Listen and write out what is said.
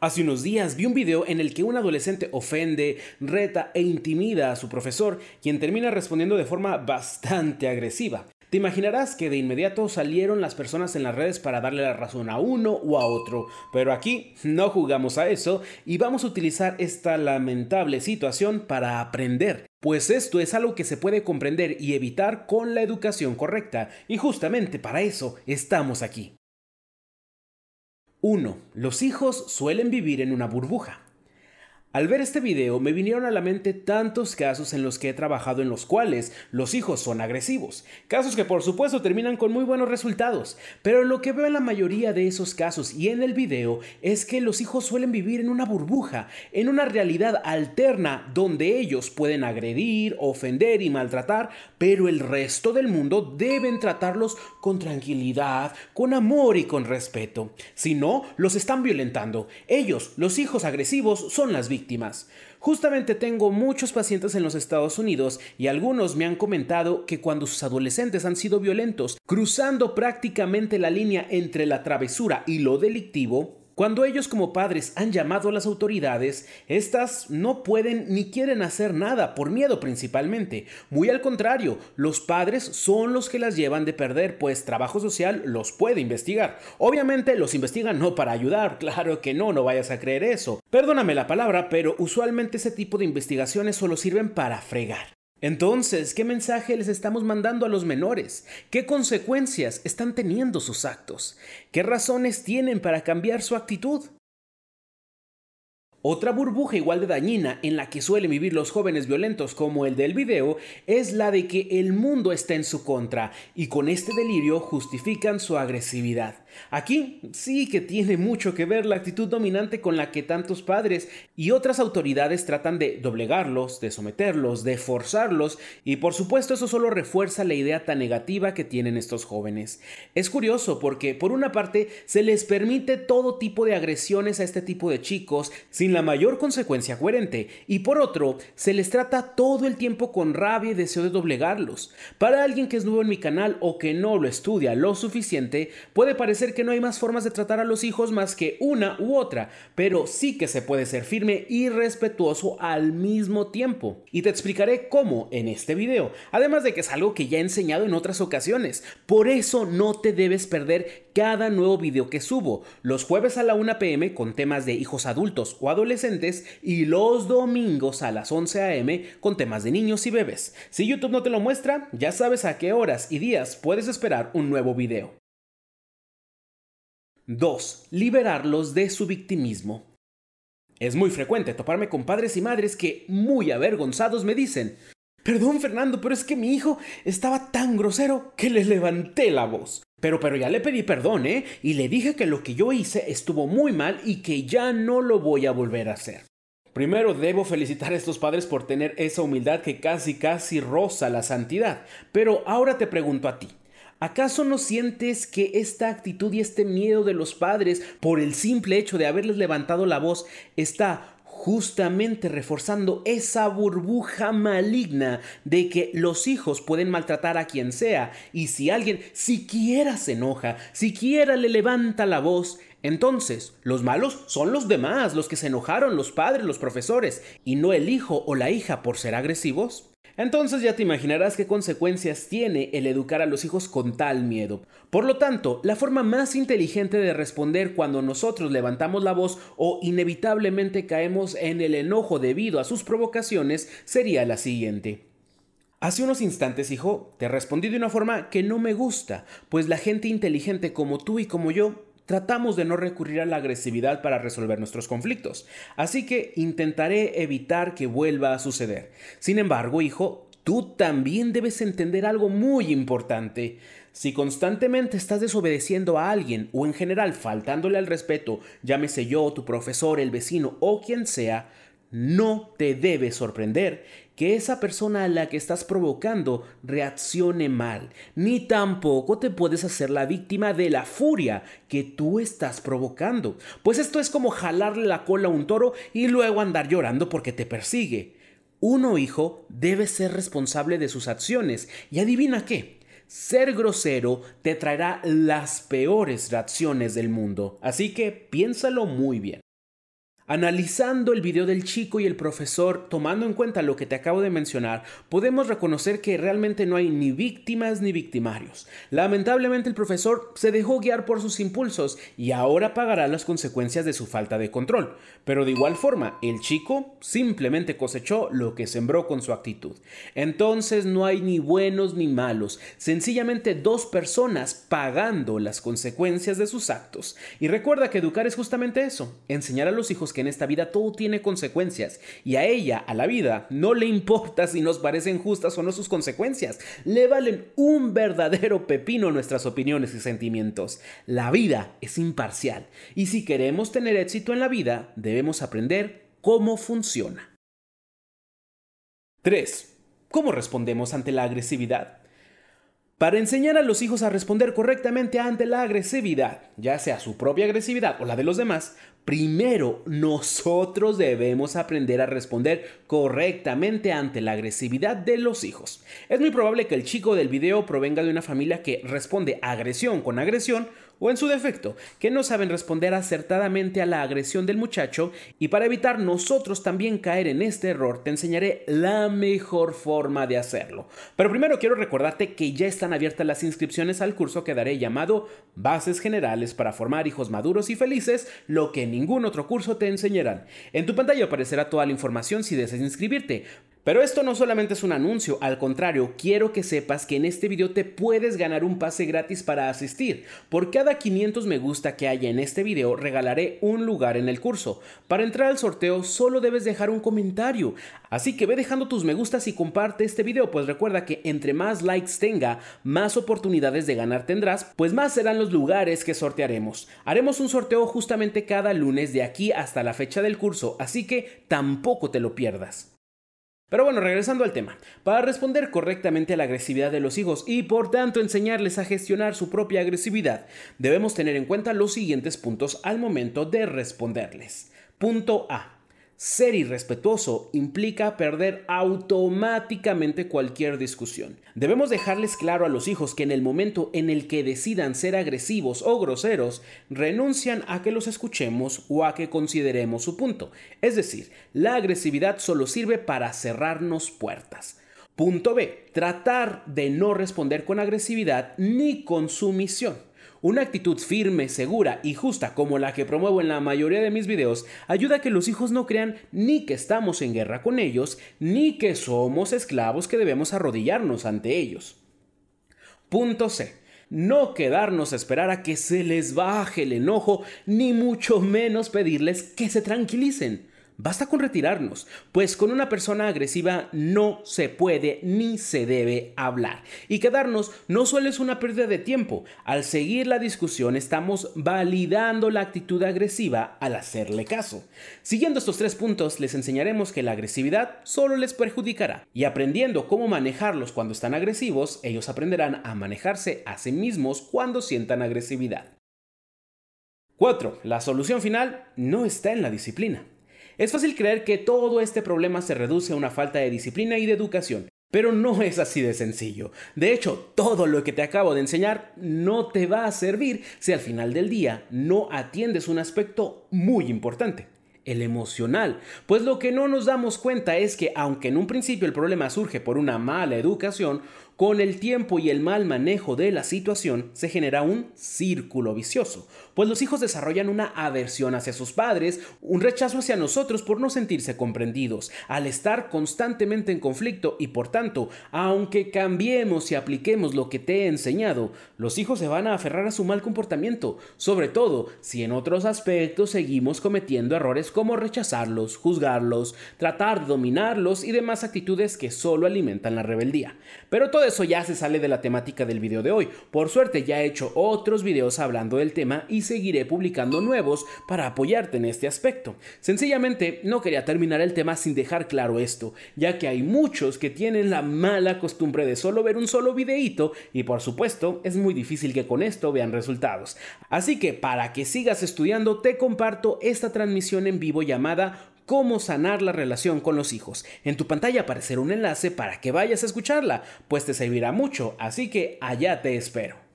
Hace unos días vi un video en el que un adolescente ofende, reta e intimida a su profesor, quien termina respondiendo de forma bastante agresiva. Te imaginarás que de inmediato salieron las personas en las redes para darle la razón a uno o a otro, pero aquí no jugamos a eso y vamos a utilizar esta lamentable situación para aprender. Pues esto es algo que se puede comprender y evitar con la educación correcta, y justamente para eso estamos aquí. 1. Los hijos suelen vivir en una burbuja. Al ver este video me vinieron a la mente tantos casos en los que he trabajado en los cuales los hijos son agresivos, casos que por supuesto terminan con muy buenos resultados, pero lo que veo en la mayoría de esos casos y en el video es que los hijos suelen vivir en una burbuja, en una realidad alterna donde ellos pueden agredir, ofender y maltratar, pero el resto del mundo deben tratarlos con tranquilidad, con amor y con respeto. Si no, los están violentando. Ellos, los hijos agresivos, son las víctimas víctimas. Justamente tengo muchos pacientes en los Estados Unidos y algunos me han comentado que cuando sus adolescentes han sido violentos, cruzando prácticamente la línea entre la travesura y lo delictivo, cuando ellos como padres han llamado a las autoridades, estas no pueden ni quieren hacer nada, por miedo principalmente. Muy al contrario, los padres son los que las llevan de perder, pues trabajo social los puede investigar. Obviamente los investigan no para ayudar, claro que no, no vayas a creer eso. Perdóname la palabra, pero usualmente ese tipo de investigaciones solo sirven para fregar. Entonces, ¿qué mensaje les estamos mandando a los menores? ¿Qué consecuencias están teniendo sus actos? ¿Qué razones tienen para cambiar su actitud? Otra burbuja igual de dañina en la que suelen vivir los jóvenes violentos como el del video es la de que el mundo está en su contra y con este delirio justifican su agresividad. Aquí sí que tiene mucho que ver la actitud dominante con la que tantos padres y otras autoridades tratan de doblegarlos, de someterlos, de forzarlos, y por supuesto eso solo refuerza la idea tan negativa que tienen estos jóvenes. Es curioso porque por una parte se les permite todo tipo de agresiones a este tipo de chicos sin la mayor consecuencia coherente, y por otro se les trata todo el tiempo con rabia y deseo de doblegarlos. Para alguien que es nuevo en mi canal o que no lo estudia lo suficiente, puede parecer ser que no hay más formas de tratar a los hijos más que una u otra, pero sí que se puede ser firme y respetuoso al mismo tiempo. Y te explicaré cómo en este video, además de que es algo que ya he enseñado en otras ocasiones. Por eso no te debes perder cada nuevo video que subo, los jueves a la 1 pm con temas de hijos adultos o adolescentes y los domingos a las 11 am con temas de niños y bebés. Si YouTube no te lo muestra, ya sabes a qué horas y días puedes esperar un nuevo video. 2. Liberarlos de su victimismo. Es muy frecuente toparme con padres y madres que, muy avergonzados, me dicen, Perdón Fernando, pero es que mi hijo estaba tan grosero que le levanté la voz. Pero, pero ya le pedí perdón, ¿eh? Y le dije que lo que yo hice estuvo muy mal y que ya no lo voy a volver a hacer. Primero debo felicitar a estos padres por tener esa humildad que casi casi roza la santidad. Pero ahora te pregunto a ti, ¿Acaso no sientes que esta actitud y este miedo de los padres por el simple hecho de haberles levantado la voz está justamente reforzando esa burbuja maligna de que los hijos pueden maltratar a quien sea y si alguien siquiera se enoja, siquiera le levanta la voz, entonces los malos son los demás, los que se enojaron, los padres, los profesores, y no el hijo o la hija por ser agresivos? Entonces ya te imaginarás qué consecuencias tiene el educar a los hijos con tal miedo. Por lo tanto, la forma más inteligente de responder cuando nosotros levantamos la voz o inevitablemente caemos en el enojo debido a sus provocaciones sería la siguiente. Hace unos instantes, hijo, te respondí de una forma que no me gusta, pues la gente inteligente como tú y como yo tratamos de no recurrir a la agresividad para resolver nuestros conflictos, así que intentaré evitar que vuelva a suceder. Sin embargo, hijo, tú también debes entender algo muy importante. Si constantemente estás desobedeciendo a alguien o en general faltándole al respeto, llámese yo, tu profesor, el vecino o quien sea, no te debe sorprender que esa persona a la que estás provocando reaccione mal, ni tampoco te puedes hacer la víctima de la furia que tú estás provocando. Pues esto es como jalarle la cola a un toro y luego andar llorando porque te persigue. Uno hijo debe ser responsable de sus acciones. Y adivina qué, ser grosero te traerá las peores reacciones del mundo. Así que piénsalo muy bien. Analizando el video del chico y el profesor, tomando en cuenta lo que te acabo de mencionar, podemos reconocer que realmente no hay ni víctimas ni victimarios. Lamentablemente el profesor se dejó guiar por sus impulsos y ahora pagará las consecuencias de su falta de control. Pero de igual forma, el chico simplemente cosechó lo que sembró con su actitud. Entonces no hay ni buenos ni malos, sencillamente dos personas pagando las consecuencias de sus actos. Y recuerda que educar es justamente eso, enseñar a los hijos que en esta vida todo tiene consecuencias y a ella, a la vida, no le importa si nos parecen justas o no sus consecuencias. Le valen un verdadero pepino nuestras opiniones y sentimientos. La vida es imparcial y si queremos tener éxito en la vida, debemos aprender cómo funciona. 3. ¿Cómo respondemos ante la agresividad? para enseñar a los hijos a responder correctamente ante la agresividad, ya sea su propia agresividad o la de los demás, primero nosotros debemos aprender a responder correctamente ante la agresividad de los hijos. Es muy probable que el chico del video provenga de una familia que responde agresión con agresión o en su defecto, que no saben responder acertadamente a la agresión del muchacho y para evitar nosotros también caer en este error, te enseñaré la mejor forma de hacerlo. Pero primero quiero recordarte que ya están abiertas las inscripciones al curso que daré llamado Bases Generales para formar hijos maduros y felices, lo que ningún otro curso te enseñarán. En tu pantalla aparecerá toda la información si deseas inscribirte, pero esto no solamente es un anuncio, al contrario, quiero que sepas que en este video te puedes ganar un pase gratis para asistir. Por cada 500 me gusta que haya en este video, regalaré un lugar en el curso. Para entrar al sorteo solo debes dejar un comentario. Así que ve dejando tus me gustas y comparte este video, pues recuerda que entre más likes tenga, más oportunidades de ganar tendrás, pues más serán los lugares que sortearemos. Haremos un sorteo justamente cada lunes de aquí hasta la fecha del curso, así que tampoco te lo pierdas. Pero bueno, regresando al tema, para responder correctamente a la agresividad de los hijos y por tanto enseñarles a gestionar su propia agresividad, debemos tener en cuenta los siguientes puntos al momento de responderles. Punto A. Ser irrespetuoso implica perder automáticamente cualquier discusión. Debemos dejarles claro a los hijos que en el momento en el que decidan ser agresivos o groseros, renuncian a que los escuchemos o a que consideremos su punto. Es decir, la agresividad solo sirve para cerrarnos puertas. Punto B. Tratar de no responder con agresividad ni con sumisión. Una actitud firme, segura y justa como la que promuevo en la mayoría de mis videos ayuda a que los hijos no crean ni que estamos en guerra con ellos, ni que somos esclavos que debemos arrodillarnos ante ellos. Punto C. No quedarnos a esperar a que se les baje el enojo, ni mucho menos pedirles que se tranquilicen. Basta con retirarnos, pues con una persona agresiva no se puede ni se debe hablar. Y quedarnos no suele es una pérdida de tiempo, al seguir la discusión estamos validando la actitud agresiva al hacerle caso. Siguiendo estos tres puntos, les enseñaremos que la agresividad solo les perjudicará. Y aprendiendo cómo manejarlos cuando están agresivos, ellos aprenderán a manejarse a sí mismos cuando sientan agresividad. 4. La solución final no está en la disciplina. Es fácil creer que todo este problema se reduce a una falta de disciplina y de educación, pero no es así de sencillo. De hecho, todo lo que te acabo de enseñar no te va a servir si al final del día no atiendes un aspecto muy importante, el emocional. Pues lo que no nos damos cuenta es que aunque en un principio el problema surge por una mala educación, con el tiempo y el mal manejo de la situación se genera un círculo vicioso, pues los hijos desarrollan una aversión hacia sus padres, un rechazo hacia nosotros por no sentirse comprendidos, al estar constantemente en conflicto y por tanto, aunque cambiemos y apliquemos lo que te he enseñado, los hijos se van a aferrar a su mal comportamiento, sobre todo si en otros aspectos seguimos cometiendo errores como rechazarlos, juzgarlos, tratar de dominarlos y demás actitudes que solo alimentan la rebeldía. Pero todo eso ya se sale de la temática del video de hoy. Por suerte ya he hecho otros videos hablando del tema y seguiré publicando nuevos para apoyarte en este aspecto. Sencillamente no quería terminar el tema sin dejar claro esto, ya que hay muchos que tienen la mala costumbre de solo ver un solo videíto y por supuesto es muy difícil que con esto vean resultados. Así que para que sigas estudiando te comparto esta transmisión en vivo llamada Cómo sanar la relación con los hijos. En tu pantalla aparecerá un enlace para que vayas a escucharla, pues te servirá mucho, así que allá te espero.